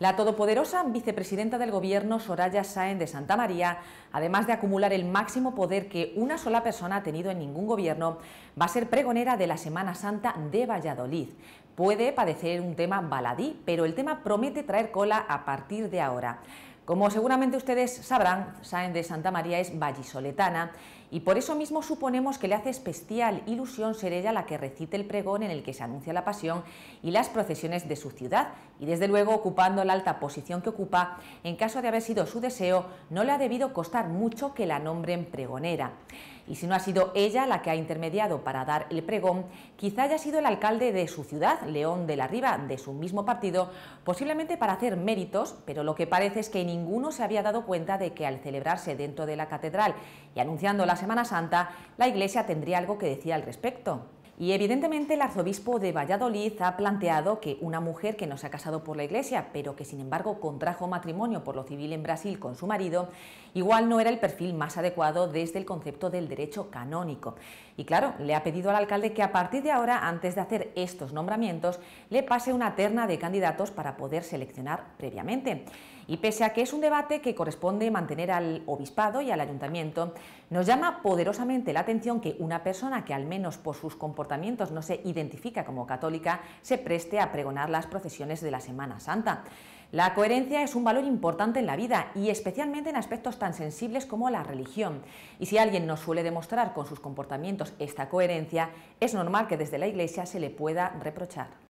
La todopoderosa vicepresidenta del Gobierno, Soraya Saen de Santa María, además de acumular el máximo poder que una sola persona ha tenido en ningún gobierno, va a ser pregonera de la Semana Santa de Valladolid. Puede padecer un tema baladí, pero el tema promete traer cola a partir de ahora. Como seguramente ustedes sabrán, Sáenz de Santa María es vallisoletana y por eso mismo suponemos que le hace especial ilusión ser ella la que recite el pregón en el que se anuncia la pasión y las procesiones de su ciudad y desde luego ocupando la alta posición que ocupa, en caso de haber sido su deseo, no le ha debido costar mucho que la nombren pregonera. Y si no ha sido ella la que ha intermediado para dar el pregón, quizá haya sido el alcalde de su ciudad, León de la Riva, de su mismo partido, posiblemente para hacer méritos, pero lo que parece es que ninguno se había dado cuenta de que al celebrarse dentro de la catedral y anunciando la Semana Santa, la Iglesia tendría algo que decir al respecto. Y evidentemente el arzobispo de Valladolid ha planteado que una mujer que no se ha casado por la Iglesia, pero que sin embargo contrajo matrimonio por lo civil en Brasil con su marido, igual no era el perfil más adecuado desde el concepto del derecho canónico. Y claro, le ha pedido al alcalde que a partir de ahora, antes de hacer estos nombramientos, le pase una terna de candidatos para poder seleccionar previamente. Y pese a que es un debate que corresponde mantener al obispado y al ayuntamiento, nos llama poderosamente la atención que una persona que al menos por sus comportamientos no se identifica como católica se preste a pregonar las procesiones de la Semana Santa. La coherencia es un valor importante en la vida y especialmente en aspectos tan sensibles como la religión. Y si alguien no suele demostrar con sus comportamientos esta coherencia, es normal que desde la Iglesia se le pueda reprochar.